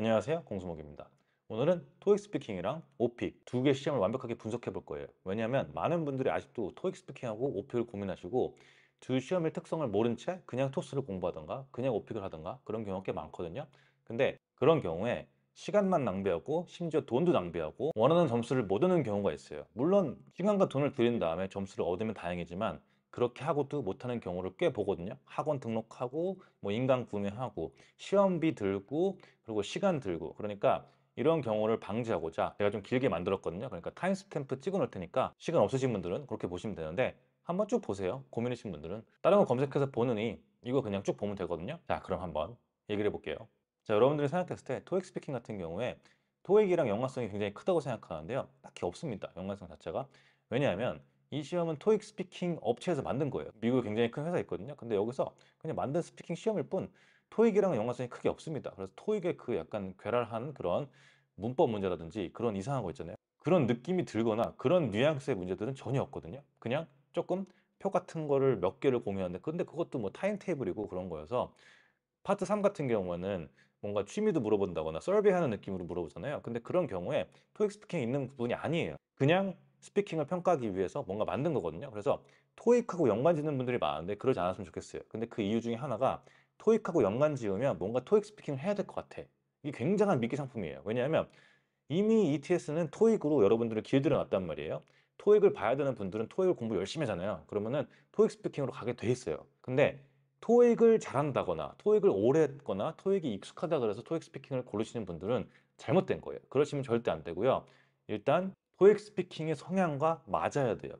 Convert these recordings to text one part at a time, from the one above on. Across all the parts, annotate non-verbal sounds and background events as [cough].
안녕하세요 공수목입니다 오늘은 토익 스피킹이랑 오픽 두 개 시험을 완벽하게 분석해 볼 거예요 왜냐하면 많은 분들이 아직도 토익 스피킹하고 오픽을 고민하시고 두 시험의 특성을 모른 채 그냥 토스를 공부하던가 그냥 오픽을 하던가 그런 경우가 꽤 많거든요 근데 그런 경우에 시간만 낭비하고 심지어 돈도 낭비하고 원하는 점수를 못 얻는 경우가 있어요 물론 시간과 돈을 들인 다음에 점수를 얻으면 다행이지만 그렇게 하고도 못하는 경우를 꽤 보거든요. 학원 등록하고 뭐 인강 구매하고 시험비 들고 그리고 시간 들고 그러니까 이런 경우를 방지하고자 제가 좀 길게 만들었거든요. 그러니까 타임스탬프 찍어 놓을 테니까 시간 없으신 분들은 그렇게 보시면 되는데 한번 쭉 보세요. 고민이신 분들은 다른 거 검색해서 보느니 이거 그냥 쭉 보면 되거든요. 자 그럼 한번 얘기를 해볼게요. 자 여러분들이 생각했을 때 토익 스피킹 같은 경우에 토익이랑 연관성이 굉장히 크다고 생각하는데요. 딱히 없습니다. 연관성 자체가 왜냐하면 이 시험은 토익 스피킹 업체에서 만든 거예요 미국에 굉장히 큰 회사 있거든요 근데 여기서 그냥 만든 스피킹 시험일 뿐 토익이랑 연관성이 크게 없습니다 그래서 토익의 그 약간 괴랄한 그런 문법 문제라든지 그런 이상한 거 있잖아요 그런 느낌이 들거나 그런 뉘앙스의 문제들은 전혀 없거든요 그냥 조금 표 같은 거를 몇 개를 공유하는데 근데 그것도 뭐 타임 테이블이고 그런 거여서 파트 3 같은 경우는 에 뭔가 취미도 물어본다거나 썰베하는 느낌으로 물어보잖아요 근데 그런 경우에 토익 스피킹 있는 부분이 아니에요 그냥 스피킹을 평가하기 위해서 뭔가 만든 거거든요. 그래서 토익하고 연관 짓는 분들이 많은데 그러지 않았으면 좋겠어요. 근데 그 이유 중에 하나가 토익하고 연관 지으면 뭔가 토익 스피킹을 해야 될 것 같아. 이게 굉장한 미끼 상품이에요. 왜냐하면 이미 ETS는 토익으로 여러분들을 길들여 놨단 말이에요. 토익을 봐야 되는 분들은 토익을 공부 열심히 하잖아요. 그러면은 토익 스피킹으로 가게 돼 있어요. 근데 토익을 잘한다거나 토익을 오래 했거나 토익이 익숙하다 그래서 토익 스피킹을 고르시는 분들은 잘못된 거예요. 그러시면 절대 안 되고요. 일단 토익 스피킹의 성향과 맞아야 돼요.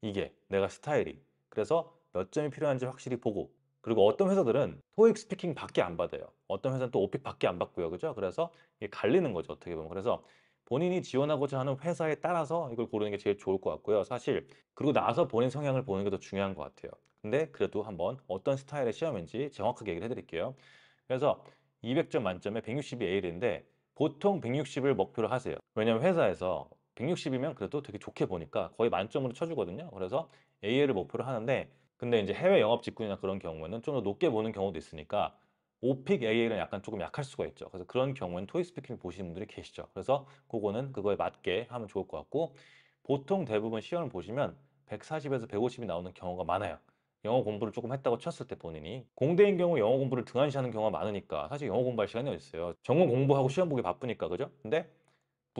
이게 내가 스타일이. 그래서 몇 점이 필요한지 확실히 보고 그리고 어떤 회사들은 토익 스피킹 밖에 안 받아요. 어떤 회사는 또 오픽 밖에 안 받고요. 그죠? 그래서 이게 갈리는 거죠. 어떻게 보면. 그래서 본인이 지원하고자 하는 회사에 따라서 이걸 고르는 게 제일 좋을 것 같고요. 사실 그리고 나서 본인 성향을 보는 게 더 중요한 것 같아요. 근데 그래도 한번 어떤 스타일의 시험인지 정확하게 얘기를 해드릴게요. 그래서 200점 만점에 160이 A인데 보통 160을 목표로 하세요. 왜냐면 회사에서 160이면 그래도 되게 좋게 보니까 거의 만점으로 쳐주거든요. 그래서 AL을 목표로 하는데 근데 이제 해외 영업 직군이나 그런 경우에는 좀 더 높게 보는 경우도 있으니까 오픽 AL은 약간 조금 약할 수가 있죠. 그래서 그런 경우에는 토이스피킹을 보시는 분들이 계시죠. 그래서 그거는 그거에 맞게 하면 좋을 것 같고 보통 대부분 시험을 보시면 140에서 150이 나오는 경우가 많아요. 영어 공부를 조금 했다고 쳤을 때 본인이 공대인 경우 영어 공부를 등한시하는 경우가 많으니까 사실 영어 공부할 시간이 어딨어요. 전공 공부하고 시험 보기 바쁘니까 그죠? 근데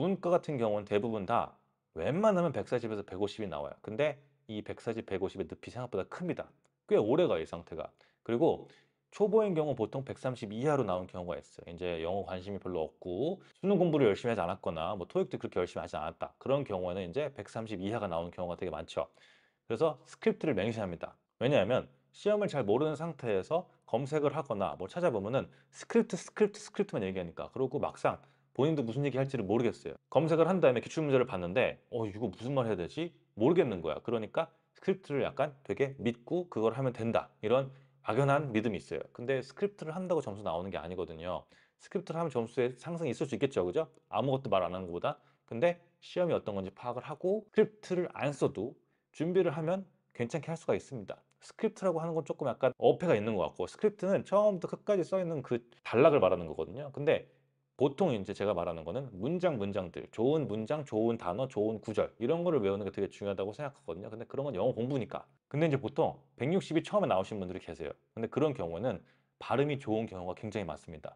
문과 같은 경우는 대부분 다 웬만하면 140에서 150이 나와요. 근데 이 140, 150의 늪이 생각보다 큽니다. 꽤 오래 가요, 이 상태가. 그리고 초보인 경우 보통 130 이하로 나온 경우가 있어요. 이제 영어 관심이 별로 없고 수능 공부를 열심히 하지 않았거나 뭐 토익도 그렇게 열심히 하지 않았다. 그런 경우에는 이제 130 이하가 나오는 경우가 되게 많죠. 그래서 스크립트를 맹신합니다. 왜냐하면 시험을 잘 모르는 상태에서 검색을 하거나 뭐 찾아보면은 스크립트 스크립트 스크립트만 얘기하니까 그리고 막상 본인도 무슨 얘기 할지를 모르겠어요. 검색을 한 다음에 기출문제를 봤는데 어 이거 무슨 말 해야 되지? 모르겠는 거야. 그러니까 스크립트를 약간 되게 믿고 그걸 하면 된다. 이런 막연한 믿음이 있어요. 근데 스크립트를 한다고 점수 나오는 게 아니거든요. 스크립트를 하면 점수에 상승이 있을 수 있겠죠. 그죠? 아무것도 말 안 하는 것보다. 근데 시험이 어떤 건지 파악을 하고 스크립트를 안 써도 준비를 하면 괜찮게 할 수가 있습니다. 스크립트라고 하는 건 조금 약간 어폐가 있는 것 같고 스크립트는 처음부터 끝까지 써 있는 그 단락을 말하는 거거든요. 근데 보통 이제 제가 말하는 거는 문장 문장들 좋은 문장 좋은 단어 좋은 구절 이런 거를 외우는 게 되게 중요하다고 생각하거든요 근데 그런 건 영어 공부니까 근데 이제 보통 160이 처음에 나오신 분들이 계세요 근데 그런 경우는 발음이 좋은 경우가 굉장히 많습니다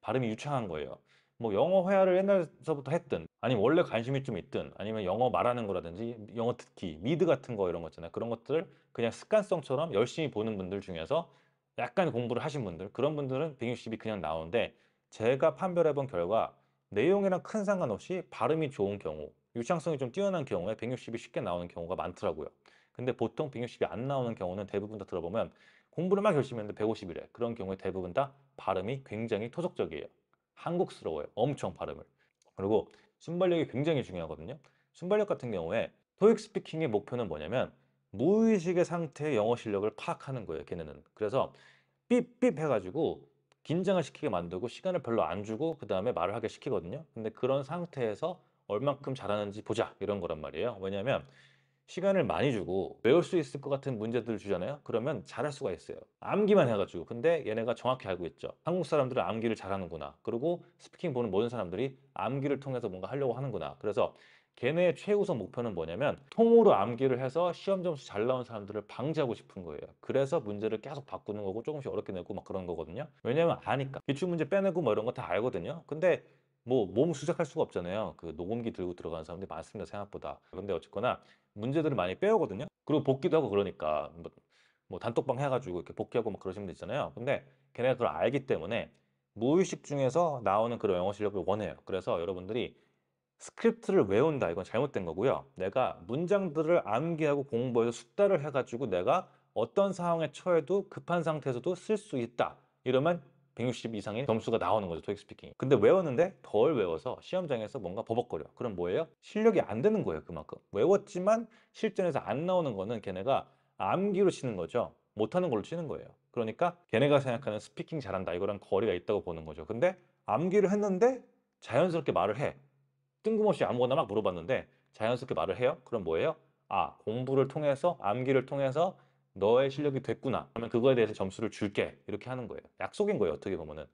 발음이 유창한 거예요 뭐 영어 회화를 옛날서부터 했든 아니면 원래 관심이 좀 있든 아니면 영어 말하는 거라든지 영어 듣기 미드 같은 거 이런 거 있잖아요 그런 것들 그냥 습관성처럼 열심히 보는 분들 중에서 약간 공부를 하신 분들 그런 분들은 160이 그냥 나오는데 제가 판별해 본 결과 내용이랑 큰 상관없이 발음이 좋은 경우 유창성이 좀 뛰어난 경우에 160이 쉽게 나오는 경우가 많더라고요 근데 보통 160이 안 나오는 경우는 대부분 다 들어보면 공부를 막 열심히 했는데 150이래 그런 경우에 대부분 다 발음이 굉장히 토속적이에요 한국스러워요 엄청 발음을 그리고 순발력이 굉장히 중요하거든요 순발력 같은 경우에 토익 스피킹의 목표는 뭐냐면 무의식의 상태의 영어 실력을 파악하는 거예요 걔네는 그래서 삐삐 해가지고 긴장을 시키게 만들고 시간을 별로 안 주고 그 다음에 말을 하게 시키거든요. 근데 그런 상태에서 얼만큼 잘하는지 보자 이런 거란 말이에요. 왜냐하면 시간을 많이 주고 외울 수 있을 것 같은 문제들을 주잖아요 그러면 잘할 수가 있어요 암기만 해가지고 근데 얘네가 정확히 알고 있죠 한국 사람들은 암기를 잘하는구나 그리고 스피킹 보는 모든 사람들이 암기를 통해서 뭔가 하려고 하는구나 그래서 걔네의 최우선 목표는 뭐냐면 통으로 암기를 해서 시험 점수 잘 나온 사람들을 방지하고 싶은 거예요. 그래서 문제를 계속 바꾸는 거고 조금씩 어렵게 내고 막 그런 거거든요. 왜냐면 아니까 기출 문제 빼내고 뭐 이런 거 다 알거든요. 근데 뭐 몸수색할 수가 없잖아요. 그 녹음기 들고 들어가는 사람들이 많습니다. 생각보다. 근데 어쨌거나 문제들을 많이 빼오거든요. 그리고 복기도 하고 그러니까 뭐, 뭐 단톡방 해가지고 이렇게 복귀하고 막 그러시면 있잖아요 근데 걔네가 그걸 알기 때문에 무의식 중에서 나오는 그런 영어 실력을 원해요. 그래서 여러분들이 스크립트를 외운다 이건 잘못된 거고요 내가 문장들을 암기하고 공부해서 숙달을 해가지고 내가 어떤 상황에 처해도 급한 상태에서도 쓸 수 있다 이러면 160 이상의 점수가 나오는 거죠 토익 스피킹 근데 외웠는데 덜 외워서 시험장에서 뭔가 버벅거려 그럼 뭐예요? 실력이 안 되는 거예요 그만큼 외웠지만 실전에서 안 나오는 거는 걔네가 암기로 치는 거죠 못하는 걸로 치는 거예요 그러니까 걔네가 생각하는 스피킹 잘한다 이거랑 거리가 있다고 보는 거죠 근데 암기를 했는데 자연스럽게 말을 해 뜬금없이 아무거나 막 물어봤는데 자연스럽게 말을 해요? 그럼 뭐예요? 아, 공부를 통해서, 암기를 통해서 너의 실력이 됐구나. 그러면 그거에 대해서 점수를 줄게. 이렇게 하는 거예요. 약속인 거예요, 어떻게 보면은.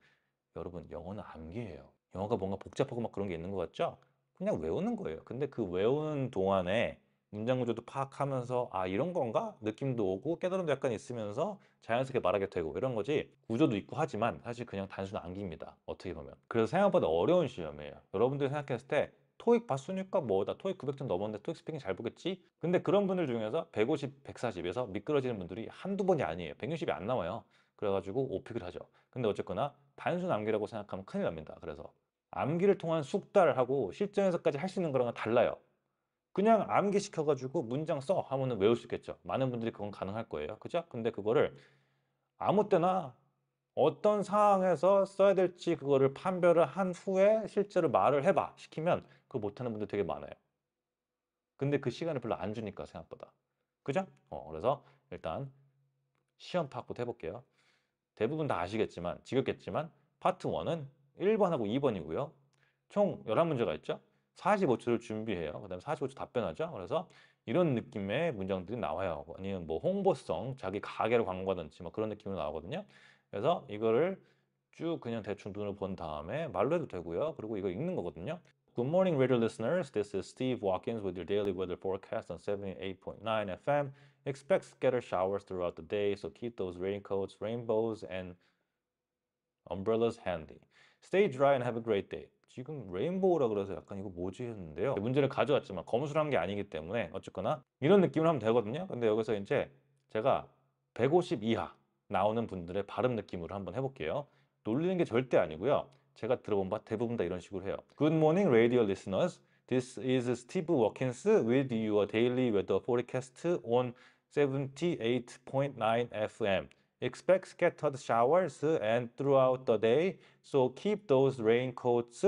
여러분, 영어는 암기예요. 영어가 뭔가 복잡하고 막 그런 게 있는 것 같죠? 그냥 외우는 거예요. 근데 그 외우는 동안에 문장 구조도 파악하면서 아 이런 건가 느낌도 오고 깨달음도 약간 있으면서 자연스럽게 말하게 되고 이런 거지 구조도 있고 하지만 사실 그냥 단순 암기입니다 어떻게 보면 그래서 생각보다 어려운 시험이에요 여러분들이 생각했을 때 토익 봤으니까 뭐다 토익 900점 넘었는데 토익 스피킹 잘 보겠지 근데 그런 분들 중에서 150, 140에서 미끄러지는 분들이 한두 번이 아니에요 160이 안 나와요 그래가지고 오픽을 하죠 근데 어쨌거나 단순 암기라고 생각하면 큰일 납니다 그래서 암기를 통한 숙달하고 실전에서까지 할 수 있는 거랑은 달라요 그냥 암기시켜가지고 문장 써 하면 외울 수 있겠죠. 많은 분들이 그건 가능할 거예요. 그죠? 근데 그거를 아무 때나 어떤 상황에서 써야 될지 그거를 판별을 한 후에 실제로 말을 해봐 시키면 그거 못하는 분들 되게 많아요. 근데 그 시간을 별로 안 주니까 생각보다. 그죠? 어, 그래서 일단 시험 파악부터 해볼게요. 대부분 다 아시겠지만 지겹겠지만 파트 1은 1번하고 2번이고요. 총 11문제가 있죠? 45초를 준비해요. 그 다음에 45초 답변하죠. 그래서 이런 느낌의 문장들이 나와요. 아니면 뭐 홍보성, 자기 가게를 광고하든지 뭐 그런 느낌으로 나오거든요. 그래서 이거를 쭉 그냥 대충 눈을 본 다음에 말로 해도 되고요. 그리고 이거 읽는 거거든요. Good morning, radio listeners. This is Steve Watkins with your daily weather forecast on 78.9 FM. Expect scattered showers throughout the day, so keep those raincoats, rainbows, and umbrellas handy. Stay dry and have a great day. 지금 레인보우라 그래서 약간 이거 뭐지 했는데요. 문제를 가져왔지만 검술한 게 아니기 때문에 어쨌거나 이런 느낌을 하면 되거든요. 근데 여기서 이제 제가 150 이하 나오는 분들의 발음 느낌으로 한번 해볼게요. 놀리는 게 절대 아니고요. 제가 들어본 바 대부분 다 이런 식으로 해요. Good morning radio listeners. This is Steve Watkins with your daily weather forecast on 78.9 FM. expect scattered showers and throughout the day. So keep those raincoats,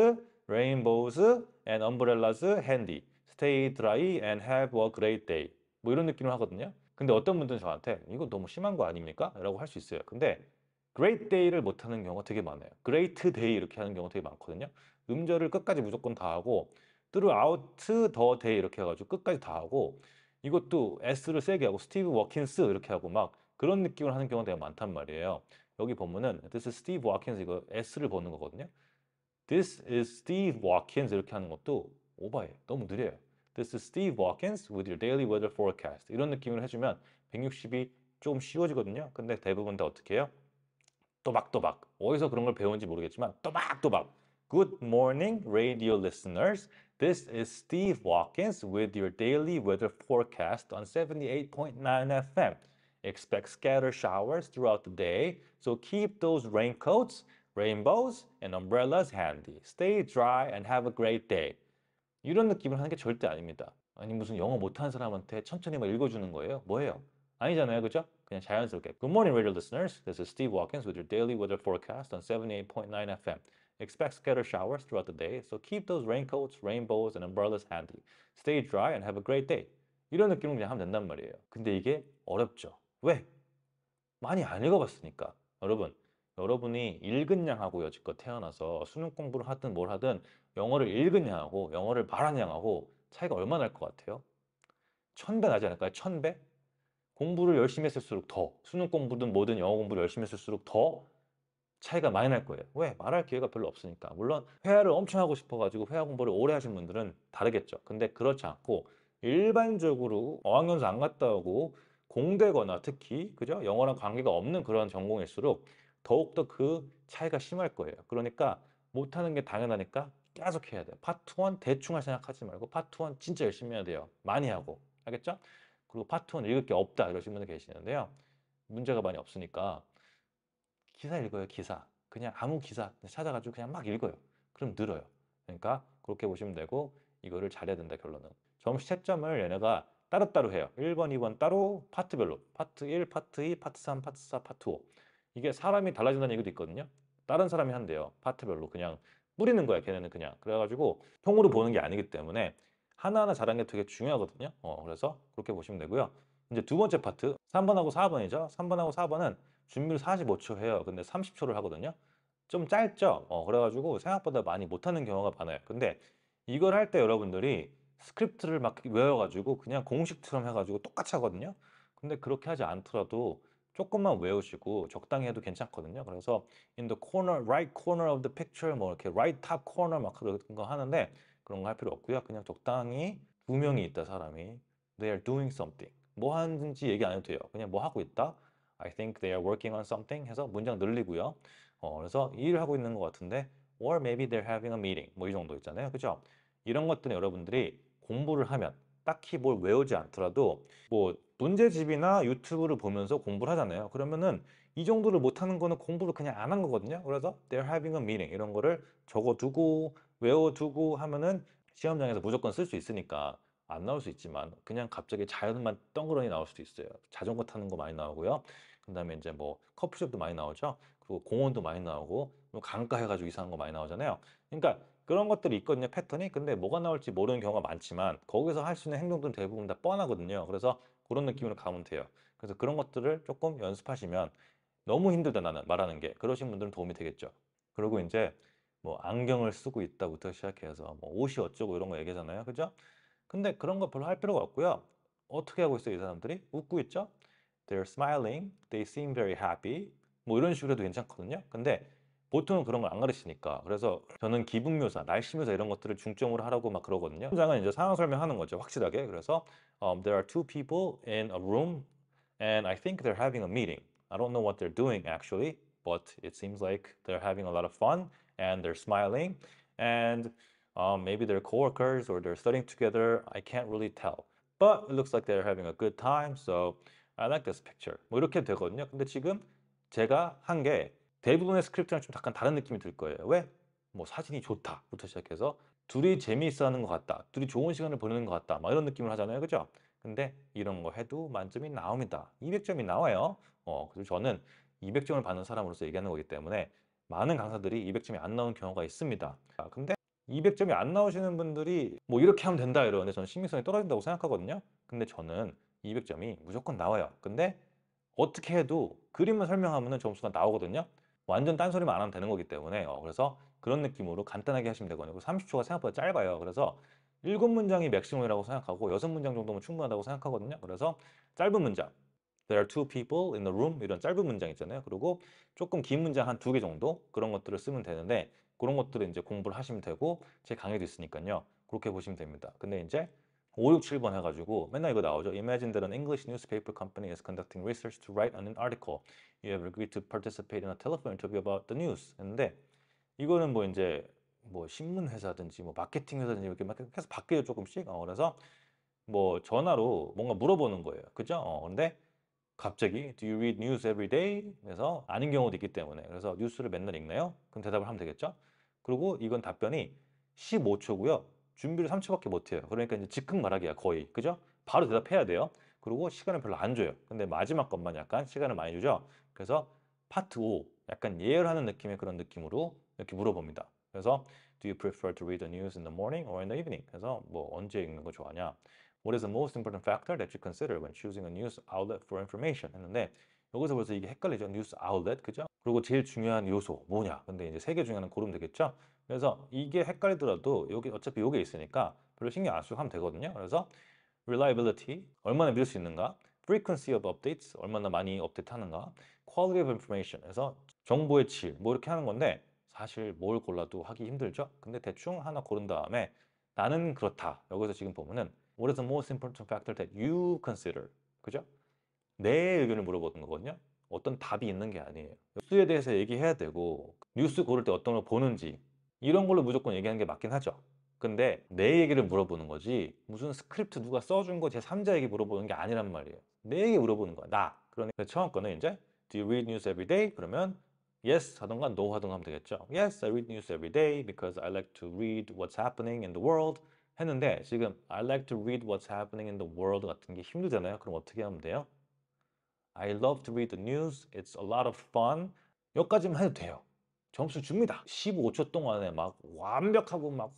rainbows, and umbrellas handy. Stay dry and have a great day. 뭐 이런 느낌을 하거든요. 근데 어떤 분들은 저한테 이거 너무 심한 거 아닙니까? 라고 할 수 있어요. 근데 great day를 못 하는 경우가 되게 많아요. great day 이렇게 하는 경우가 되게 많거든요. 음절을 끝까지 무조건 다 하고 throughout the day 이렇게 해가지고 끝까지 다 하고 이것도 S를 세게 하고 스티브 워킨스 이렇게 하고 막 그런 느낌을 하는 경우가 되게 많단 말이에요. 여기 보면은 This is Steve Watkins 이거 S를 버는 거거든요. This is Steve Watkins 이렇게 하는 것도 오바예요. 너무 느려요. This is Steve Watkins with your daily weather forecast 이런 느낌을 해주면 160이 조금 쉬워지거든요. 근데 대부분 다 어떻게 해요? 또박또박 어디서 그런 걸 배운지 모르겠지만 또박또박 Good morning radio listeners. This is Steve Watkins with your daily weather forecast on 78.9 FM. Expect scattered showers throughout the day, so keep those raincoats, rainbows, and umbrellas handy. Stay dry and have a great day. 이런 느낌을 하는 게 절대 아닙니다. 아니 무슨 영어 못하는 사람한테 천천히 막 읽어주는 거예요? 뭐예요? 아니잖아요, 그죠? 그냥 자연스럽게. Good morning, radio listeners. This is Steve Watkins with your daily weather forecast on 78.9 FM. Expect scattered showers throughout the day, so keep those raincoats, rainbows, and umbrellas handy. Stay dry and have a great day. 이런 느낌으로 그냥 하면 된단 말이에요. 근데 이게 어렵죠. 왜? 많이 안 읽어봤으니까. 여러분, 여러분이 읽은 양하고 여지껏 태어나서 수능 공부를 하든 뭘 하든 영어를 읽은 양하고 영어를 말한 양하고 차이가 얼마 날것 같아요? 천배 나지 않을까요? 천 배? 공부를 열심히 했을수록 더 수능 공부든 뭐든 영어 공부를 열심히 했을수록 더 차이가 많이 날 거예요. 왜? 말할 기회가 별로 없으니까. 물론 회화를 엄청 하고 싶어가지고 회화 공부를 오래 하신 분들은 다르겠죠. 근데 그렇지 않고 일반적으로 어학연수 안 갔다 오고 공대거나 특히 그죠? 영어랑 관계가 없는 그런 전공일수록 더욱더 그 차이가 심할 거예요. 그러니까 못하는 게 당연하니까 계속 해야 돼요. 파트 1 대충 할 생각하지 말고 파트 1 진짜 열심히 해야 돼요. 많이 하고. 알겠죠? 그리고 파트 1 읽을 게 없다 이러신 분들 계시는데요. 문제가 많이 없으니까 기사 읽어요. 기사. 그냥 아무 기사 찾아가지고 그냥 막 읽어요. 그럼 늘어요. 그러니까 그렇게 보시면 되고 이거를 잘해야 된다 결론은. 점수 채점을 얘네가 따로따로 해요. 1번, 2번 따로 파트별로. 파트 1, 파트 2, 파트 3, 파트 4, 파트 5. 이게 사람이 달라진다는 얘기도 있거든요. 다른 사람이 한대요. 파트별로 그냥 뿌리는 거야, 걔네는 그냥. 그래가지고 통으로 보는 게 아니기 때문에 하나하나 자하는게 되게 중요하거든요. 어, 그래서 그렇게 보시면 되고요. 이제 두 번째 파트, 3번하고 4번이죠. 3번하고 4번은 준비를 45초 해요. 근데 30초를 하거든요. 좀 짧죠? 어, 그래가지고 생각보다 많이 못하는 경우가 많아요. 근데 이걸 할 때 여러분들이 스크립트를 막 외워가지고 그냥 공식처럼 해가지고 똑같이 하거든요. 근데 그렇게 하지 않더라도 조금만 외우시고 적당히 해도 괜찮거든요. 그래서 in the corner, right corner of the picture 뭐 이렇게 right top corner 막 그런 거 하는데 그런 거 할 필요 없고요. 그냥 적당히 두 명이 있다 사람이 they are doing something 뭐 하는지 얘기 안 해도 돼요. 그냥 뭐 하고 있다. I think they are working on something 해서 문장 늘리고요. 어, 그래서 일을 하고 있는 것 같은데 or maybe they're having a meeting 뭐 이 정도 있잖아요. 그죠? 이런 것들은 여러분들이 공부를 하면 딱히 뭘 외우지 않더라도 뭐 문제집이나 유튜브를 보면서 공부를 하잖아요 그러면은 이 정도를 못하는 거는 공부를 그냥 안 한 거거든요 그래서 they're having a meeting 이런 거를 적어두고 외워두고 하면은 시험장에서 무조건 쓸 수 있으니까 안 나올 수 있지만 그냥 갑자기 자연만 덩그러니 나올 수도 있어요 자전거 타는 거 많이 나오고요 그 다음에 이제 뭐 커피숍도 많이 나오죠 그리고 공원도 많이 나오고 뭐 강가 해가지고 이상한 거 많이 나오잖아요 그러니까 그런 것들이 있거든요 패턴이 근데 뭐가 나올지 모르는 경우가 많지만 거기서 할 수 있는 행동들은 대부분 다 뻔하거든요 그래서 그런 음. 느낌으로 가면 돼요 그래서 그런 것들을 조금 연습하시면 너무 힘들다 나는 말하는 게 그러신 분들은 도움이 되겠죠 그리고 이제 뭐 안경을 쓰고 있다부터 시작해서 뭐 옷이 어쩌고 이런 거 얘기잖아요 그죠 근데 그런 거 별로 할 필요가 없고요 어떻게 하고 있어요 이 사람들이 웃고 있죠 they're smiling they seem very happy 뭐 이런 식으로 해도 괜찮거든요 근데 보통은 그런 걸 안 가르치니까 그래서 저는 기분묘사, 날씨묘사 이런 것들을 중점으로 하라고 막 그러거든요 현장은 이제 상황 설명하는 거죠 확실하게 그래서 um, There are two people in a room and I think they're having a meeting I don't know what they're doing actually but it seems like they're having a lot of fun and they're smiling and um, maybe they're coworkers or they're studying together I can't really tell but it looks like they're having a good time so I like this picture 뭐 이렇게 되거든요 근데 지금 제가 한게 대부분의 스크립트랑 좀 약간 다른 느낌이 들 거예요. 왜? 뭐 사진이 좋다부터 시작해서 둘이 재미있어 하는 것 같다. 둘이 좋은 시간을 보내는 것 같다. 막 이런 느낌을 하잖아요. 그죠? 근데 이런 거 해도 만점이 나옵니다. 200점이 나와요. 어, 그래서 저는 200점을 받는 사람으로서 얘기하는 거기 때문에 많은 강사들이 200점이 안 나온 경우가 있습니다. 아, 근데 200점이 안 나오시는 분들이 뭐 이렇게 하면 된다 이러는데 저는 신빙성이 떨어진다고 생각하거든요. 근데 저는 200점이 무조건 나와요. 근데 어떻게 해도 그림만 설명하면 점수가 나오거든요. 완전 딴소리만 안 하면 되는 거기 때문에 어, 그래서 그런 느낌으로 간단하게 하시면 되거든요. 30초가 생각보다 짧아요. 그래서 7 문장이 맥시멈이라고 생각하고 6 문장 정도면 충분하다고 생각하거든요. 그래서 짧은 문장 There are two people in the room 이런 짧은 문장 있잖아요. 그리고 조금 긴 문장 한 두 개 정도 그런 것들을 쓰면 되는데 그런 것들을 이제 공부를 하시면 되고 제 강의도 있으니까요. 그렇게 보시면 됩니다. 근데 이제 5, 6, 7번 해가지고 맨날 이거 나오죠. Imagine that an English newspaper company is conducting research to write an article. You have agreed to participate in a telephone interview about the news. 했는데 이거는 뭐 이제 뭐 신문 회사든지 뭐 마케팅 회사든지 이렇게 막 계속 바뀌죠 조금씩. 어, 그래서 뭐 전화로 뭔가 물어보는 거예요. 그죠? 어, 근데 갑자기 Do you read news every day? 그래서 아닌 경우도 있기 때문에 그래서 뉴스를 맨날 읽나요? 그럼 대답을 하면 되겠죠. 그리고 이건 답변이 15초고요. 준비를 3초밖에 못해요. 그러니까 이제 즉흥 말하기야 거의. 그죠? 바로 대답해야 돼요. 그리고 시간을 별로 안 줘요. 근데 마지막 것만 약간 시간을 많이 주죠. 그래서 파트 5 약간 예열하는 느낌의 그런 느낌으로 이렇게 물어봅니다. 그래서 Do you prefer to read the news in the morning or in the evening? 그래서 뭐 언제 읽는 거 좋아하냐? What is the most important factor that you consider when choosing a news outlet for information? 했는데 여기서 벌써 이게 헷갈리죠. 뉴스 아웃렛, 그죠? 그리고 제일 중요한 요소, 뭐냐? 근데 이제 세 개 중요한 고르면 되겠죠? 그래서 이게 헷갈리더라도 여기 어차피 이게 있으니까 별로 신경 안 쓰고 하면 되거든요. 그래서 reliability 얼마나 믿을 수 있는가 frequency of updates 얼마나 많이 업데이트하는가 quality of information 해서 정보의 질 뭐 이렇게 하는 건데 사실 뭘 골라도 하기 힘들죠. 근데 대충 하나 고른 다음에 나는 그렇다. 여기서 지금 보면은 what is the most important factor that you consider 그죠? 내 의견을 물어보는 거거든요. 어떤 답이 있는 게 아니에요. 뉴스에 대해서 얘기해야 되고 뉴스 고를 때 어떤 걸 보는지 이런 걸로 무조건 얘기하는 게 맞긴 하죠 근데 내 얘기를 물어보는 거지 무슨 스크립트 누가 써준 거 제3자에게 물어보는 게 아니란 말이에요 내 얘기 물어보는 거야 나 그러니까 처음 거는 이제 Do you read news every day? 그러면 yes 하던가 no 하던가 하면 되겠죠 yes I read news every day because I like to read what's happening in the world 했는데 지금 I like to read what's happening in the world 같은 게 힘들잖아요 그럼 어떻게 하면 돼요? I love to read the news it's a lot of fun 여기까지만 해도 돼요 점수 줍니다. 15초 동안에 막 완벽하고 막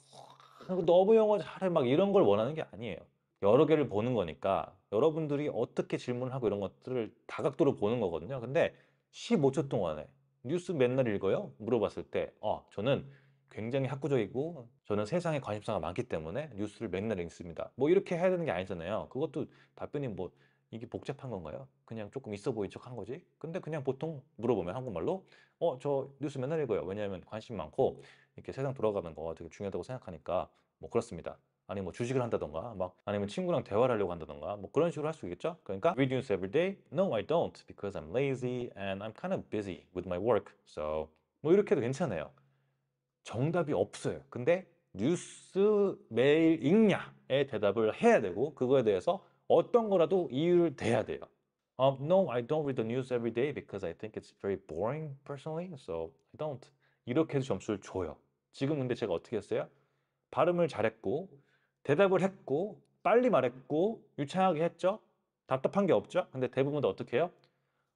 너무 영어 잘해 막 이런 걸 원하는 게 아니에요. 여러 개를 보는 거니까 여러분들이 어떻게 질문을 하고 이런 것들을 다각도로 보는 거거든요. 근데 15초 동안에 뉴스 맨날 읽어요? 물어봤을 때 어, 저는 굉장히 학구적이고 저는 세상에 관심사가 많기 때문에 뉴스를 맨날 읽습니다. 뭐 이렇게 해야 되는 게 아니잖아요. 그것도 답변이 뭐 이게 복잡한 건가요? 그냥 조금 있어 보이척한 거지? 근데 그냥 보통 물어보면 한국말로 어, 저 뉴스 맨날 읽어요. 왜냐하면 관심 많고 이렇게 세상 돌아가는 거 되게 중요하다고 생각하니까 뭐 그렇습니다. 아니 뭐 주식을 한다던가 막 아니면 친구랑 대화를 하려고 한다던가 뭐 그런 식으로 할 수 있겠죠? 그러니까 read news every day? No, I don't because I'm lazy and I'm kind of busy with my work. So 뭐 이렇게 해도 괜찮아요. 정답이 없어요. 근데 뉴스 매일 읽냐에 대답을 해야 되고 그거에 대해서 어떤 거라도 이유를 대야 돼요. Um, no, I don't read the news every day because I think it's very boring personally. So I don't. 이렇게 해서 점수를 줘요. 지금 근데 제가 어떻게 했어요? 발음을 잘했고, 대답을 했고, 빨리 말했고, 유창하게 했죠? 답답한 게 없죠? 근데 대부분 다 어떻게 해요?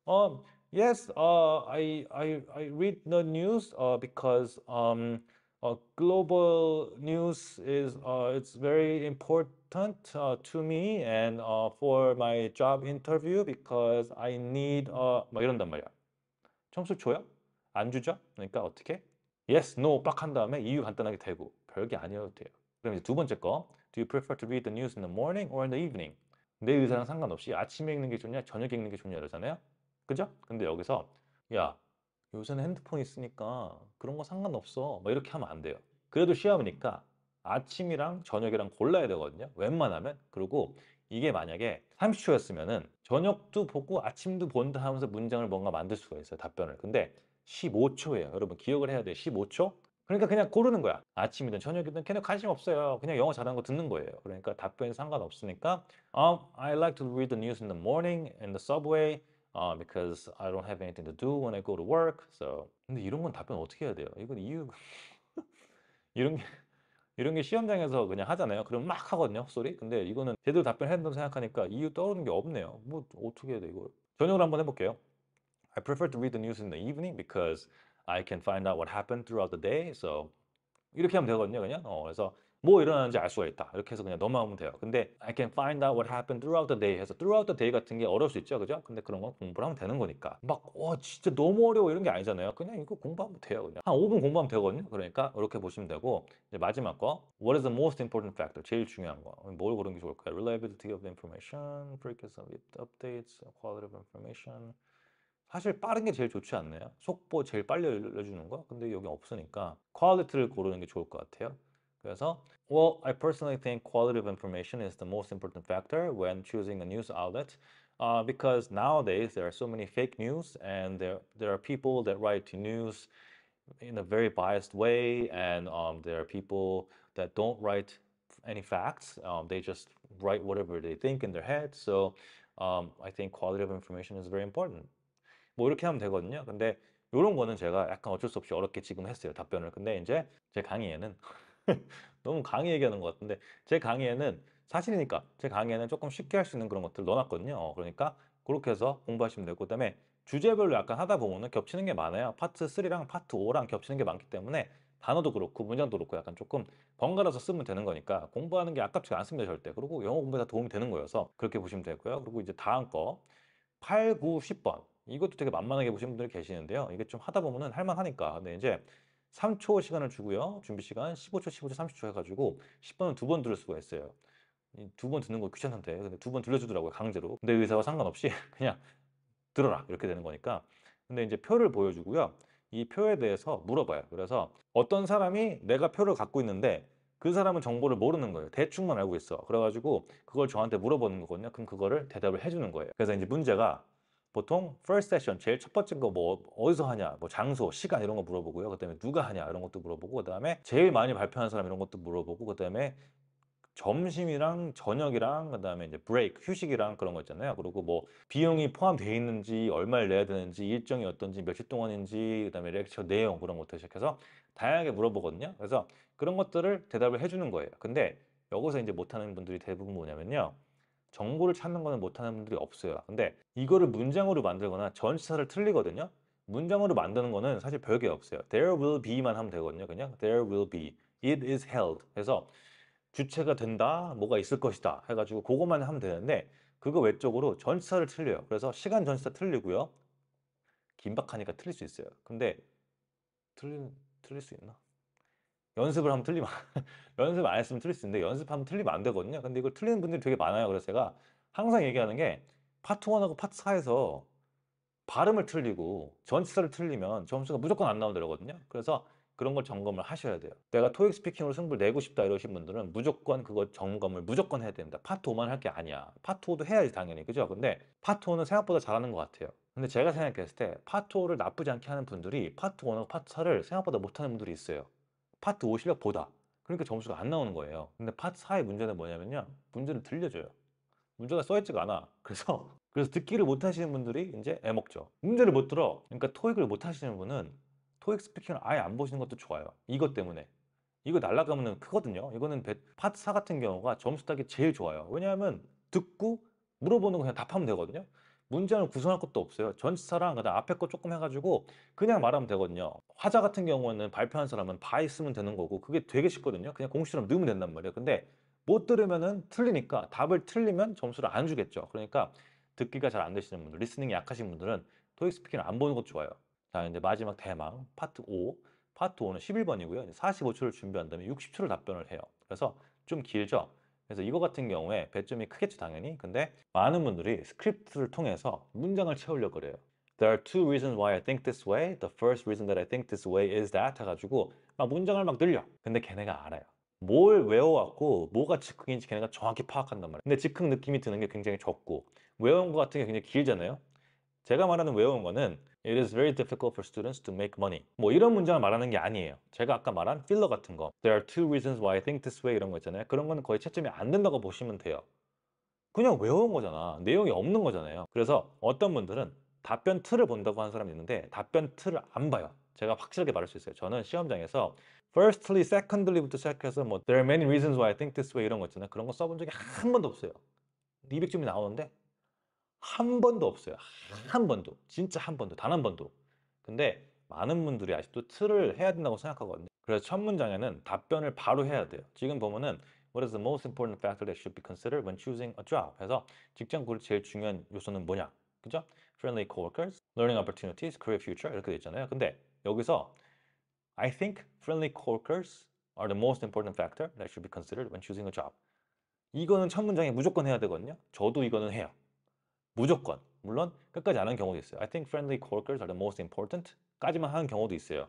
Um, yes, uh, I, I, I read the news uh, because um, uh, global news is uh, it's very important important uh, to me and uh, for my job interview because I need a uh, 뭐 이런단 말이야. 점수 줘요? 안 주죠? 그러니까 어떻게? Yes, no 빡한 다음에 이유 간단하게 대고 별게 아니어도 돼요. 그럼 이제 두 번째 거 Do you prefer to read the news in the morning or in the evening? 내 의사랑 상관없이 아침에 읽는 게 좋냐 저녁에 읽는 게 좋냐 이러잖아요. 그죠? 근데 여기서 야 요새는 핸드폰 있으니까 그런 거 상관없어 막 이렇게 하면 안 돼요. 그래도 시험이니까 아침이랑 저녁이랑 골라야 되거든요 웬만하면 그리고 이게 만약에 30초였으면은 저녁도 보고 아침도 본다 하면서 문장을 뭔가 만들 수가 있어요 답변을 근데 15초예요 여러분 기억을 해야 돼요 15초 그러니까 그냥 고르는 거야 아침이든 저녁이든 걔네 관심 없어요 그냥 영어 잘하는 거 듣는 거예요 그러니까 답변이 상관없으니까 um, I like to read the news in the morning in the subway uh, because I don't have anything to do when I go to work so 근데 이런 건 답변 어떻게 해야 돼요 이건 이유 가 [laughs] 이런 게 이런 게 시험장에서 그냥 하잖아요. 그럼 막 하거든요, 소리. 근데 이거는 제대로 답변했던 생각하니까 이유 떠오르는 게 없네요. 뭐 어떻게 해야 돼 이걸? 저녁을 한번 해볼게요. I prefer to read the news in the evening because I can find out what happened throughout the day. So 이렇게 하면 되거든요, 그냥. 어, 그래서 뭐 일어나는지 알 수가 있다. 이렇게 해서 그냥 넘어가면 돼요. 근데 I can find out what happened throughout the day 해서 throughout the day 같은 게 어려울 수 있죠. 그죠? 근데 그런 건 공부를 하면 되는 거니까. 막, 와, 진짜 너무 어려워 이런 게 아니잖아요. 그냥 이거 공부하면 돼요. 그냥. 한 5분 공부하면 되거든요. 그러니까 이렇게 보시면 되고, 이제 마지막 거. What is the most important factor? 제일 중요한 거. 뭘고르는게 좋을까요? Reliability of the information, frequency of updates, quality of information. 사실 빠른 게 제일 좋지 않나요? 속보 제일 빨리 알려주는 거? 근데 여기 없으니까 퀄리티를 고르는 게 좋을 것 같아요. 그래서 well, I personally think quality of information is the most important factor when choosing a news outlet uh, because nowadays there are so many fake news and there, there are people that write to news in a very biased way and um, there are people that don't write any facts. Um, they just write whatever they think in their head. So um, I think quality of information is very important. 뭐 이렇게 하면 되거든요. 근데 이런 거는 제가 약간 어쩔 수 없이 어렵게 지금 했어요. 답변을. 근데 이제 제 강의에는 [laughs] 너무 강의 얘기하는 것 같은데 제 강의에는 사실이니까 제 강의에는 조금 쉽게 할 수 있는 그런 것들 넣어놨거든요 어, 그러니까 그렇게 해서 공부하시면 되고 그다음에 주제별로 약간 하다 보면 겹치는 게 많아요 파트 3랑 파트 5랑 겹치는 게 많기 때문에 단어도 그렇고 문장도 그렇고 약간 조금 번갈아서 쓰면 되는 거니까 공부하는 게 아깝지가 않습니다 절대 그리고 영어 공부에 다 도움이 되는 거여서 그렇게 보시면 되고요 그리고 이제 다음 거 8, 9, 10번 이것도 되게 만만하게 보시는 분들이 계시는데요 이게 좀 하다 보면은 할만하니까 근데 이제 3초 시간을 주고요. 준비 시간 15초, 15초, 30초 해가지고 10번은 두 번 들을 수가 있어요. 두번 듣는 거 귀찮던데 근데 두 번 들려주더라고요 강제로 근데 의사와 상관없이 [laughs] 그냥 들어라 이렇게 되는 거니까 근데 이제 표를 보여주고요 이 표에 대해서 물어봐요 그래서 어떤 사람이 내가 표를 갖고 있는데 그 사람은 정보를 모르는 거예요 대충만 알고 있어 그래가지고 그걸 저한테 물어보는 거거든요 그럼 그거를 대답을 해주는 거예요 그래서 이제 문제가 보통 first session 제일 첫 번째 거 뭐 어디서 하냐 뭐 장소 시간 이런 거 물어보고요 그다음에 누가 하냐 이런 것도 물어보고 그다음에 제일 많이 발표한 사람 이런 것도 물어보고 그다음에 점심이랑 저녁이랑 그다음에 이제 브레이크 휴식이랑 그런 거 있잖아요 그리고 뭐 비용이 포함되어 있는지 얼마를 내야 되는지 일정이 어떤지 며칠 동안인지 그다음에 렉처 내용 그런 것부터 시작해서 다양하게 물어보거든요 그래서 그런 것들을 대답을 해주는 거예요 근데 여기서 이제 못하는 분들이 대부분 뭐냐면요 정보를 찾는 거는 못하는 분들이 없어요. 근데 이거를 문장으로 만들거나 전치사를 틀리거든요. 문장으로 만드는 거는 사실 별게 없어요. There will be만 하면 되거든요. 그냥 there will be, it is held. 해서 주체가 된다, 뭐가 있을 것이다 해가지고 그것만 하면 되는데 그거 외적으로 전치사를 틀려요. 그래서 시간 전치사 틀리고요. 긴박하니까 틀릴 수 있어요. 근데 틀린, 틀릴 수 있나? 연습을 하면 틀리면 [laughs] 연습 안 했으면 틀릴 수 있는데 연습하면 틀리면 안 되거든요 근데 이걸 틀리는 분들이 되게 많아요 그래서 제가 항상 얘기하는 게 파트 1하고 파트 4에서 발음을 틀리고 전치사를 틀리면 점수가 무조건 안 나오더라거든요 그래서 그런 걸 점검을 하셔야 돼요 내가 토익 스피킹으로 승부를 내고 싶다 이러신 분들은 무조건 그거 점검을 무조건 해야 됩니다 파트 5만 할 게 아니야 파트 5도 해야지 당연히 그죠 근데 파트 5는 생각보다 잘하는 것 같아요 근데 제가 생각했을 때 파트 5를 나쁘지 않게 하는 분들이 파트 1하고 파트 4를 생각보다 못하는 분들이 있어요 파트 5 실력보다 그러니까 점수가 안 나오는 거예요 근데 파트 4의 문제는 뭐냐면요 문제는 들려줘요 문제가 써있지가 않아 그래서 [laughs] 그래서 듣기를 못 하시는 분들이 이제 애먹죠 문제를 못 들어 그러니까 토익을 못 하시는 분은 토익 스피킹을 아예 안 보시는 것도 좋아요 이것 때문에 이거 날라가면 크거든요 이거는 파트 4 같은 경우가 점수 따기 제일 좋아요 왜냐하면 듣고 물어보는 거 그냥 답하면 되거든요 문장을 구성할 것도 없어요. 전치사랑 그다음 앞에 거 조금 해가지고 그냥 말하면 되거든요. 화자 같은 경우는 발표한 사람은 바있으면 되는 거고 그게 되게 쉽거든요. 그냥 공식처럼 넣으면 된단 말이에요. 근데 못 들으면은 틀리니까 답을 틀리면 점수를 안 주겠죠. 그러니까 듣기가 잘 안 되시는 분들, 리스닝이 약하신 분들은 토익 스피킹을 안 보는 것도 좋아요. 자, 이제 마지막 대망 파트 5. 파트 5는 11번이고요. 45초를 준비한 다음에 60초를 답변을 해요. 그래서 좀 길죠? 그래서 이거 같은 경우에 배점이 크겠죠 당연히 근데 많은 분들이 스크립트를 통해서 문장을 채우려고 그래요 There are two reasons why I think this way The first reason that I think this way is that 해가지고 막 문장을 막 늘려 근데 걔네가 알아요 뭘 외워왔고 뭐가 즉흥인지 걔네가 정확히 파악한단 말이에요 근데 즉흥 느낌이 드는 게 굉장히 적고 외운 거 같은 게 굉장히 길잖아요 제가 말하는 외운 거는 It is very difficult for students to make money. 뭐 이런 문장을 말하는 게 아니에요. 제가 아까 말한 필러 같은 거. There are two reasons why I think this way 이런 거 있잖아요. 그런 건 거의 채점이 안 된다고 보시면 돼요. 그냥 외운 거잖아. 내용이 없는 거잖아요. 그래서 어떤 분들은 답변 틀을 본다고 하는 사람이 있는데 답변 틀을 안 봐요. 제가 확실하게 말할 수 있어요. 저는 시험장에서 firstly, secondly부터 시작해서 뭐 there are many reasons why I think this way 이런 거 있잖아요. 그런 거 써본 적이 한 번도 없어요. 200점이 나오는데 한 번도 없어요. 한 번도. 진짜 한 번도. 단 한 번도. 근데 많은 분들이 아직도 틀을 해야 된다고 생각하거든요. 그래서 첫 문장에는 답변을 바로 해야 돼요. 지금 보면은 What is the most important factor that should be considered when choosing a job? 해서 직장 구를 제일 중요한 요소는 뭐냐? 그죠? Friendly coworkers, learning opportunities, career future 이렇게 되어 있잖아요. 근데 여기서 I think friendly coworkers are the most important factor that should be considered when choosing a job. 이거는 첫 문장에 무조건 해야 되거든요. 저도 이거는 해요. 무조건 물론 끝까지 안한 경우도 있어요. I think friendly coworkers are the most important 까지만 하는 경우도 있어요.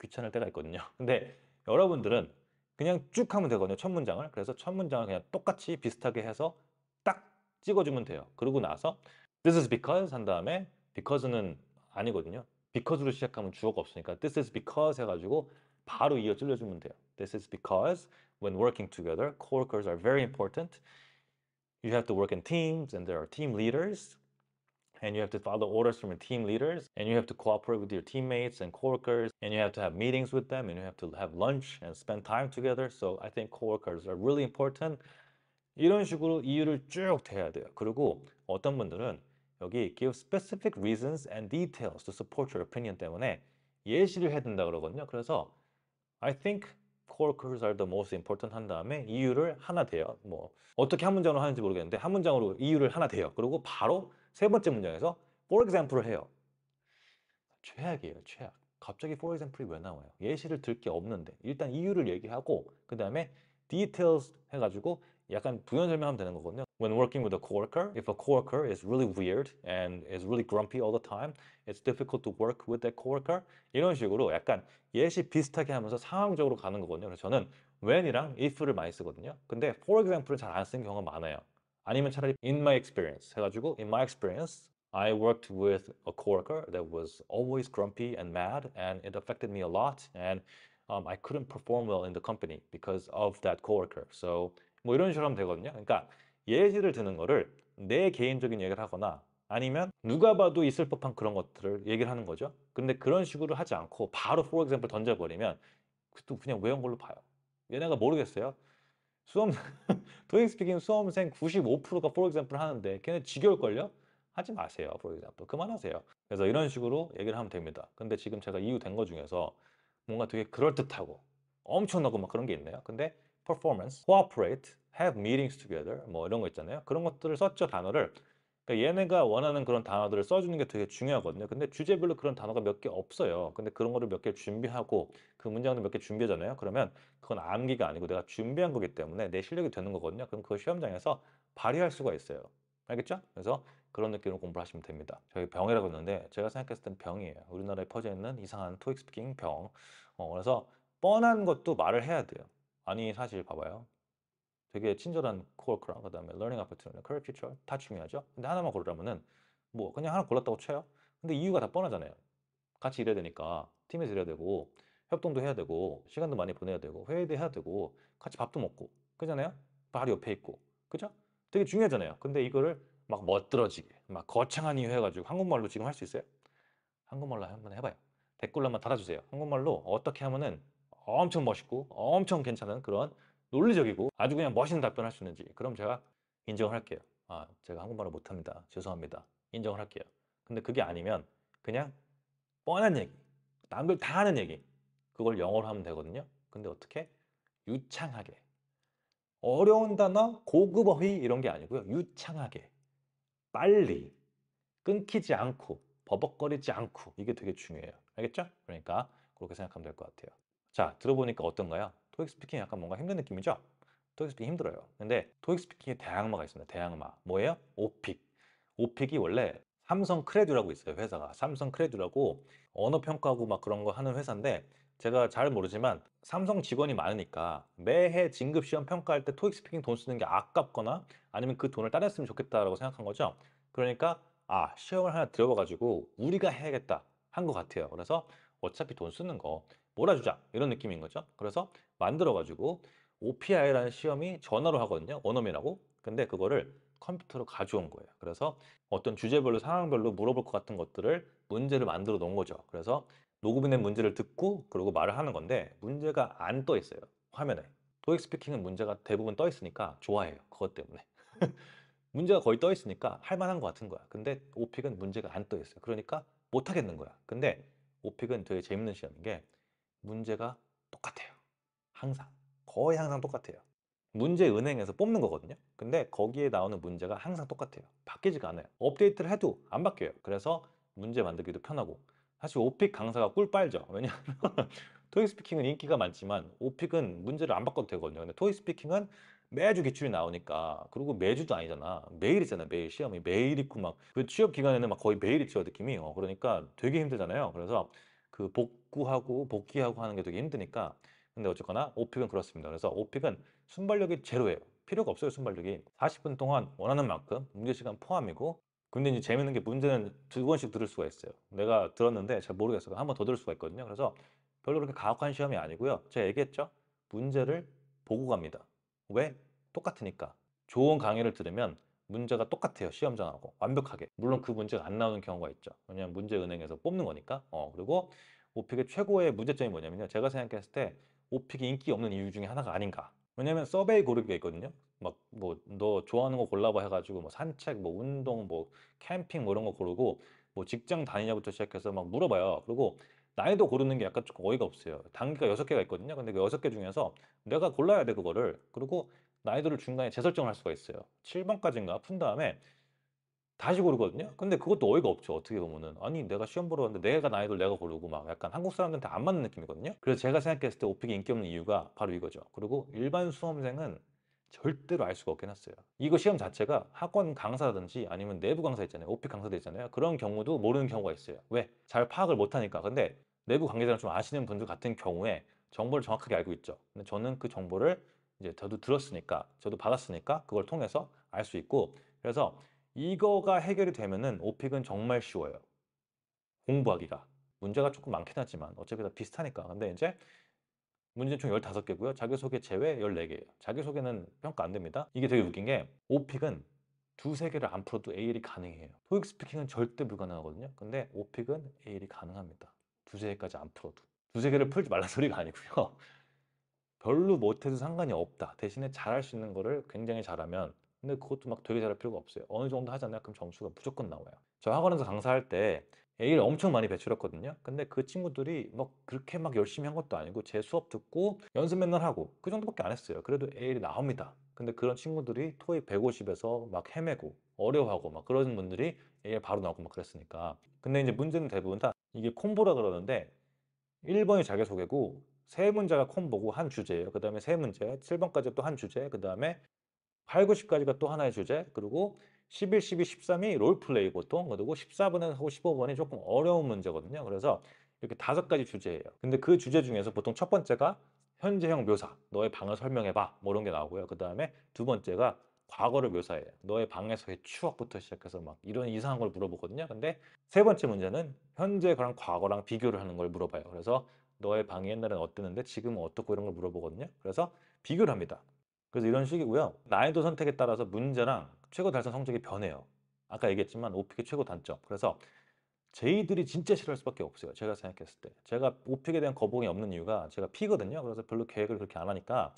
귀찮을 때가 있거든요. 근데 여러분들은 그냥 쭉 하면 되거든요. 첫 문장을. 그래서 첫 문장을 그냥 똑같이 비슷하게 해서 딱 찍어주면 돼요. 그러고 나서 this is because 한 다음에 because는 아니거든요. because로 시작하면 주어가 없으니까 this is because 해가지고 바로 이어 찔러주면 돼요. This is because when working together, coworkers are very important. you have to work in teams and there are team leaders and you have to follow orders from your team leaders and you have to cooperate with your teammates and coworkers and you have to have meetings with them and you have to have lunch and spend time together so I think coworkers are really important 이런 식으로 이유를 쭉 대야 돼요 그리고 어떤 분들은 여기 give specific reasons and details to support your opinion 때문에 예시를 해야 된다 그러거든요 그래서 I think core cursors are the most important 한 다음에 이유를 하나 대요. 뭐 어떻게 한 문장으로 하는지 모르겠는데 한 문장으로 이유를 하나 대요. 그리고 바로 세 번째 문장에서 for example을 해요. 최악이에요, 최악. 갑자기 for example이 왜 나와요? 예시를 들 게 없는데 일단 이유를 얘기하고 그 다음에 details 해가지고 약간 부연 설명하면 되는 거거든요. When working with a coworker, if a coworker is really weird and is really grumpy all the time, it's difficult to work with that coworker. 이런 식으로 약간 예시 비슷하게 하면서 상황적으로 가는 거거든요. 그래서 저는 when이랑 if를 많이 쓰거든요. 근데 for example를 잘안 쓰는 경우가 많아요. 아니면 차라리 in my experience 해가지고 in my experience I worked with a coworker that was always grumpy and mad and it affected me a lot and um, I couldn't perform well in the company because of that coworker. So 뭐 이런 식으로 하면 되거든요. 그러니까 예시를 드는 거를 내 개인적인 얘기를 하거나 아니면 누가 봐도 있을 법한 그런 것들을 얘기를 하는 거죠. 근데 그런 식으로 하지 않고 바로 for example 던져버리면 그것도 그냥 외운 걸로 봐요. 얘네가 모르겠어요. 수험 [laughs] 도잉 스피킹 수험생 95%가 for example 하는데 걔네 지겨울걸요? 하지 마세요. for example 그만하세요. 그래서 이런 식으로 얘기를 하면 됩니다. 근데 지금 제가 이유 된 거 중에서 뭔가 되게 그럴듯하고 엄청나고 막 그런 게 있네요. 근데 performance, cooperate, have meetings together 뭐 이런 거 있잖아요 그런 것들을 썼죠 단어를 그러니까 얘네가 원하는 그런 단어들을 써주는 게 되게 중요하거든요 근데 주제별로 그런 단어가 몇 개 없어요 근데 그런 거를 몇 개 준비하고 그 문장을 몇개 준비하잖아요 그러면 그건 암기가 아니고 내가 준비한 거기 때문에 내 실력이 되는 거거든요 그럼 그걸 시험장에서 발휘할 수가 있어요 알겠죠? 그래서 그런 느낌으로 공부를 하시면 됩니다 저희 병이라고 했는데 제가 생각했을 땐 병이에요 우리나라에 퍼져있는 이상한 토익 스피킹 병 어, 그래서 뻔한 것도 말을 해야 돼요 아니 사실 봐봐요. 되게 친절한 코어크랑 그다음에 러닝 아파트는 커리어 퓨처 다 중요하죠. 근데 하나만 고르라면은 뭐 그냥 하나 골랐다고 쳐요. 근데 이유가 다 뻔하잖아요. 같이 일해야 되니까 팀에서 일해야 되고 협동도 해야 되고 시간도 많이 보내야 되고 회의도 해야 되고 같이 밥도 먹고 그잖아요. 바로 옆에 있고 그죠? 되게 중요하잖아요. 근데 이거를 막 멋들어지게 막 거창한 이유 해가지고 한국말로 지금 할 수 있어요? 한국말로 한번 해봐요. 댓글로 한번 달아주세요. 한국말로 어떻게 하면은 엄청 멋있고 엄청 괜찮은 그런 논리적이고 아주 그냥 멋있는 답변을 할 수 있는지 그럼 제가 인정을 할게요 아 제가 한국말을 못합니다 죄송합니다 인정을 할게요 근데 그게 아니면 그냥 뻔한 얘기 남들 다 하는 얘기 그걸 영어로 하면 되거든요 근데 어떻게 유창하게 어려운 단어 고급 어휘 이런 게 아니고요 유창하게 빨리 끊기지 않고 버벅거리지 않고 이게 되게 중요해요 알겠죠? 그러니까 그렇게 생각하면 될 것 같아요 자, 들어보니까 어떤가요? 토익 스피킹 약간 뭔가 힘든 느낌이죠? 토익 스피킹 힘들어요. 근데 토익 스피킹의 대항마가 있습니다. 대항마. 뭐예요? 오픽. 오픽이 원래 삼성 크레듀라고 있어요, 회사가. 삼성 크레듀라고 언어 평가하고 막 그런 거 하는 회사인데 제가 잘 모르지만 삼성 직원이 많으니까 매해 진급 시험 평가할 때 토익 스피킹 돈 쓰는 게 아깝거나 아니면 그 돈을 따냈으면 좋겠다라고 생각한 거죠. 그러니까 아, 시험을 하나 들어봐 가지고 우리가 해야겠다 한 것 같아요. 그래서 어차피 돈 쓰는 거 몰아주자 이런 느낌인 거죠 그래서 만들어가지고 OPI라는 시험이 전화로 하거든요 원어민하고 근데 그거를 컴퓨터로 가져온 거예요 그래서 어떤 주제별로 상황별로 물어볼 것 같은 것들을 문제를 만들어 놓은 거죠 그래서 녹음된 문제를 듣고 그리고 말을 하는 건데 문제가 안 떠 있어요 화면에 토익 스피킹은 문제가 대부분 떠 있으니까 좋아해요 그것 때문에 [laughs] 문제가 거의 떠 있으니까 할만한 것 같은 거야 근데 오픽은 문제가 안 떠 있어요 그러니까 못 하겠는 거야 근데 오픽은 되게 재밌는 시험인 게 문제가 똑같아요. 항상. 거의 항상 똑같아요. 문제 은행에서 뽑는 거거든요. 근데 거기에 나오는 문제가 항상 똑같아요. 바뀌지가 않아요. 업데이트를 해도 안 바뀌어요. 그래서 문제 만들기도 편하고 사실 오픽 강사가 꿀 빨죠. 왜냐하면 [laughs] 토익스피킹은 인기가 많지만 오픽은 문제를 안 바꿔도 되거든요. 근데 토익스피킹은 매주 기출이 나오니까 그리고 매주도 아니잖아 매일 이잖아 매일 시험이 매일 있고 막그 취업 기간에는 막 거의 매일 이 있죠 느낌이 어, 그러니까 되게 힘들잖아요 그래서 그복 복구하고 복귀하고 하는 게 되게 힘드니까 근데 어쨌거나 오픽은 그렇습니다. 그래서 오픽은 순발력이 제로예요. 필요가 없어요, 순발력이. 40분 동안 원하는 만큼 문제 시간 포함이고 근데 이제 재밌는 게 문제는 두 번씩 들을 수가 있어요. 내가 들었는데 잘 모르겠어요. 한 번 더 들을 수가 있거든요. 그래서 별로 그렇게 가혹한 시험이 아니고요. 제가 얘기했죠? 문제를 보고 갑니다. 왜? 똑같으니까. 좋은 강의를 들으면 문제가 똑같아요 시험장하고 완벽하게 물론 그 문제가 안 나오는 경우가 있죠 왜냐하면 문제 은행에서 뽑는 거니까 어 그리고 오픽의 최고의 문제점이 뭐냐면요. 제가 생각했을 때 오픽이 인기 없는 이유 중에 하나가 아닌가. 왜냐면 서베이 고르기가 있거든요. 막 뭐 너 좋아하는 거 골라봐 해가지고 뭐 산책, 뭐 운동, 뭐 캠핑 뭐 이런 거 고르고 뭐 직장 다니냐부터 시작해서 막 물어봐요. 그리고 나이도 고르는 게 약간 조금 어이가 없어요. 단계가 여섯 개가 있거든요. 근데 그 여섯 개 중에서 내가 골라야 돼 그거를. 그리고 나이도를 중간에 재설정할 수가 있어요. 7번까지인가 푼 다음에 다시 고르거든요. 근데 그것도 어이가 없죠. 어떻게 보면은 아니 내가 시험 보러 왔는데 내가 나이도 내가 고르고 막 약간 한국 사람들한테 안 맞는 느낌이거든요. 그래서 제가 생각했을 때 오픽이 인기 없는 이유가 바로 이거죠. 그리고 일반 수험생은 절대로 알 수가 없긴 했어요. 이거 시험 자체가 학원 강사라든지 아니면 내부 강사 있잖아요. 오픽 강사들 있잖아요. 그런 경우도 모르는 경우가 있어요. 왜? 잘 파악을 못하니까. 근데 내부 관계자랑 좀 아시는 분들 같은 경우에 정보를 정확하게 알고 있죠. 근데 저는 그 정보를 이제 저도 들었으니까, 저도 받았으니까 그걸 통해서 알 수 있고 그래서 이거가 해결이 되면은 오픽은 정말 쉬워요. 공부하기가. 문제가 조금 많긴 하지만 어차피 다 비슷하니까. 근데 이제 문제는 총 15개고요. 자기소개 제외 14개예요. 자기소개는 평가 안 됩니다. 이게 되게 웃긴 게 오픽은 두 세 개를 안 풀어도 AL이 가능해요. 토익 스피킹은 절대 불가능하거든요. 근데 오픽은 AL이 가능합니다. 두 세 개까지 안 풀어도. 두 세 개를 풀지 말란 [laughs] 소리가 아니고요. 별로 못해도 상관이 없다. 대신에 잘할 수 있는 거를 굉장히 잘하면 근데 그것도 막 되게 잘할 필요가 없어요. 어느 정도 하잖아요. 그럼 점수가 무조건 나와요. 저 학원에서 강사할 때 A를 엄청 많이 배출했거든요. 근데 그 친구들이 막 그렇게 막 열심히 한 것도 아니고 제 수업 듣고 연습 맨날 하고 그 정도밖에 안 했어요. 그래도 A를 나옵니다. 근데 그런 친구들이 토익 150에서 막 헤매고 어려워하고 막 그런 분들이 A를 바로 나오고 막 그랬으니까. 근데 이제 문제는 대부분 다 이게 콤보라 그러는데 1번이 자기소개고 세 문제가 콤보고 한 주제예요. 그 다음에 세 문제, 7번까지 또 한 주제, 그 다음에 8, 90까지가 또 하나의 주제 그리고 11, 12, 13이 롤플레이 보통 그리고 14번에서 15번이 조금 어려운 문제거든요 그래서 이렇게 다섯 가지 주제예요 근데 그 주제 중에서 보통 첫 번째가 현재형 묘사 너의 방을 설명해봐 뭐 이런 게 나오고요 그 다음에 두 번째가 과거를 묘사해요 너의 방에서의 추억부터 시작해서 막 이런 이상한 걸 물어보거든요 근데 세 번째 문제는 현재랑 과거랑 비교를 하는 걸 물어봐요 그래서 너의 방이 옛날엔 어땠는데 지금은 어떻고 이런 걸 물어보거든요 그래서 비교를 합니다 그래서 이런 식이고요. 난이도 선택에 따라서 문제랑 최고 달성 성적이 변해요. 아까 얘기했지만 오픽의 최고 단점. 그래서 제이들이 진짜 싫어할 수밖에 없어요. 제가 생각했을 때. 제가 오픽에 대한 거부감이 없는 이유가 제가 피거든요. 그래서 별로 계획을 그렇게 안 하니까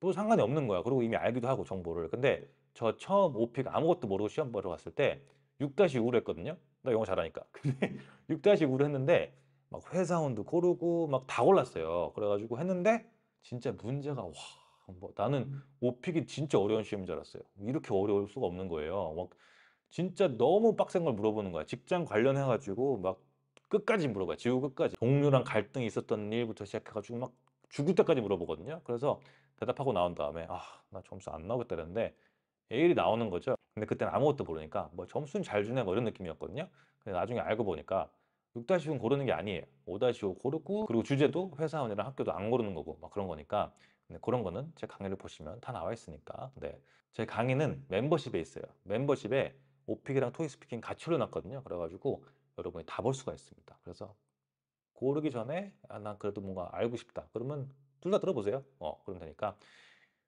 또 상관이 없는 거야. 그리고 이미 알기도 하고 정보를. 근데 저 처음 오픽 아무것도 모르고 시험 보러 갔을 때 6-5로 했거든요. 나 영어 잘하니까. [laughs] 근데 6-5로 했는데 막 회사원도 고르고 막 다 골랐어요. 그래가지고 했는데 진짜 문제가 와뭐 나는 오픽이 음. 진짜 어려운 시험인 줄 알았어요. 이렇게 어려울 수가 없는 거예요. 막 진짜 너무 빡센 걸 물어보는 거야. 직장 관련해가지고 막 끝까지 물어봐. 지구 끝까지. 동료랑 갈등이 있었던 일부터 시작해가지고 막 죽을 때까지 물어보거든요. 그래서 대답하고 나온 다음에 아, 나 점수 안 나오겠다 그랬는데 A일이 나오는 거죠. 근데 그때는 아무것도 모르니까 뭐 점수는 잘 주네 뭐 이런 느낌이었거든요. 근데 나중에 알고 보니까 6 5 고르는 게 아니에요. 5-5 고르고 그리고 주제도 회사원이랑 학교도 안 고르는 거고 막 그런 거니까 근 네, 그런 거는 제 강의를 보시면 다 나와 있으니까 네. 제 강의는 멤버십에 있어요 멤버십에 오픽이랑 토익스피킹 같이 올려놨거든요 그래가지고 여러분이 다 볼 수가 있습니다 그래서 고르기 전에 아, 난 그래도 뭔가 알고 싶다 그러면 둘 다 들어보세요 어 그러면 되니까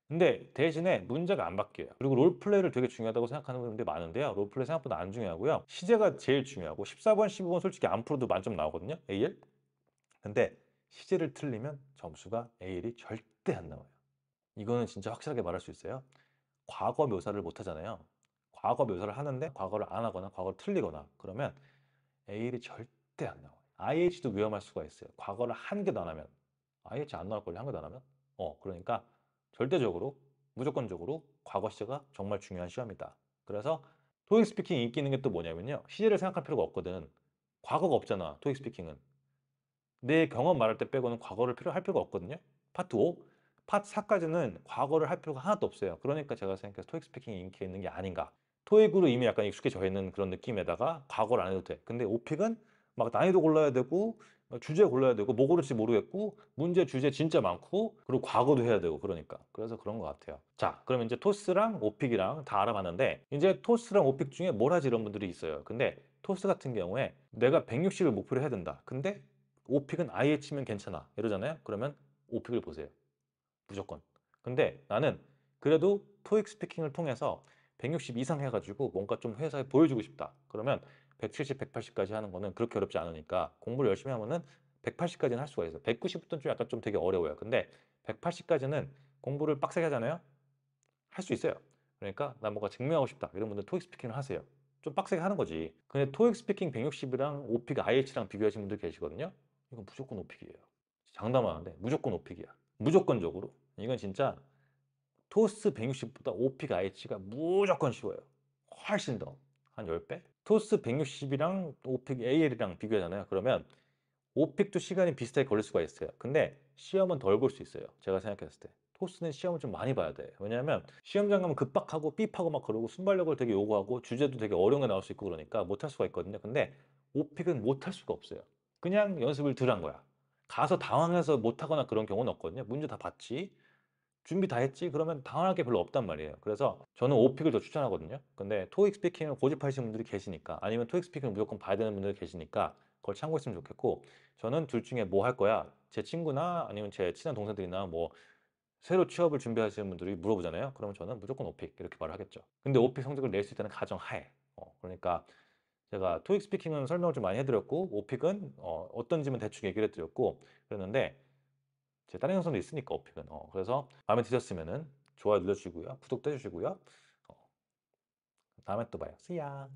근데 대신에 문제가 안 바뀌어요 그리고 롤플레이를 되게 중요하다고 생각하는 분들이 많은데요 롤플레이 생각보다 안 중요하고요 시제가 제일 중요하고 14번 15번 솔직히 안 풀어도 만점 나오거든요 AL 근데 시제를 틀리면 점수가 AL이 절대 절대 안 나와요. 이거는 진짜 확실하게 말할 수 있어요. 과거 묘사를 못 하잖아요. 과거 묘사를 하는데 과거를 안 하거나 과거를 틀리거나 그러면 AL이 절대 안 나와요. IH도 위험할 수가 있어요. 과거를 한 개도 안 하면 IH 안 나올 걸요. 한 개도 안 하면. 어, 그러니까 절대적으로 무조건적으로 과거 시제가 정말 중요한 시험이다. 그래서 토익 스피킹 인기 있는 게 또 뭐냐면요. 시제를 생각할 필요가 없거든. 과거가 없잖아. 토익 스피킹은. 내 경험 말할 때 빼고는 과거를 필요할 필요가 없거든요. 파트 5. 파트 4까지는 과거를 할 필요가 하나도 없어요. 그러니까 제가 생각해서 토익 스피킹이 인기 있는 게 아닌가. 토익으로 이미 약간 익숙해져 있는 그런 느낌에다가 과거를 안 해도 돼. 근데 오픽은 막 난이도 골라야 되고 어, 주제 골라야 되고 뭐그럴지 모르겠고 문제 주제 진짜 많고 그리고 과거도 해야 되고 그러니까 그래서 그런 것 같아요 자 그러면 이제 토스랑 오픽이랑 다 알아봤는데 이제 토스랑 오픽 중에 뭘 하지 이런 분들이 있어요 근데 토스 같은 경우에 내가 160을 목표로 해야 된다 근데 오픽은 아예 치면 괜찮아 이러잖아요 그러면 오픽을 보세요 무조건. 근데 나는 그래도 토익 스피킹을 통해서 160 이상 해가지고 뭔가 좀 회사에 보여주고 싶다. 그러면 170, 180까지 하는 거는 그렇게 어렵지 않으니까 공부를 열심히 하면은 180까지는 할 수가 있어요. 190부터는 좀 약간 좀 되게 어려워요. 근데 180까지는 공부를 빡세게 하잖아요. 할 수 있어요. 그러니까 나 뭔가 증명하고 싶다. 이런 분들 토익 스피킹을 하세요. 좀 빡세게 하는 거지. 근데 토익 스피킹 160이랑 오픽 IH랑 비교하신 분들 계시거든요. 이건 무조건 오픽이에요. 장담하는데 무조건 오픽이야. 무조건적으로 이건 진짜 토스 160보다 오픽 IH가 무조건 쉬워요 훨씬 더 한 10배? 토스 160이랑 오픽 AL이랑 비교하잖아요 그러면 오픽도 시간이 비슷하게 걸릴 수가 있어요 근데 시험은 덜 볼 수 있어요 제가 생각했을 때 토스는 시험을 좀 많이 봐야 돼 왜냐하면 시험장 가면 급박하고 삐파고 막 그러고 순발력을 되게 요구하고 주제도 되게 어려운 게 나올 수 있고 그러니까 못 할 수가 있거든요 근데 오픽은 못 할 수가 없어요 그냥 연습을 덜한 거야 가서 당황해서 못하거나 그런 경우는 없거든요. 문제 다 봤지? 준비 다 했지? 그러면 당황할 게 별로 없단 말이에요. 그래서 저는 오픽을 더 추천하거든요. 근데 토익 스피킹을 고집하시는 분들이 계시니까 아니면 토익 스피킹을 무조건 봐야 되는 분들이 계시니까 그걸 참고했으면 좋겠고 저는 둘 중에 뭐 할 거야? 제 친구나 아니면 제 친한 동생들이나 뭐 새로 취업을 준비하시는 분들이 물어보잖아요. 그러면 저는 무조건 오픽 이렇게 말을 하겠죠. 근데 오픽 성적을 낼 수 있다는 가정하에 어, 그러니까 제가 토익 스피킹은 설명을 좀 많이 해드렸고 오픽은 어, 어떤지만 대충 얘기를 해드렸고 그랬는데 제 다른 영상도 있으니까 오픽은 어, 그래서 마음에 드셨으면 좋아요 눌러주시고요 구독도 해주시고요 어, 다음에 또 봐요 see ya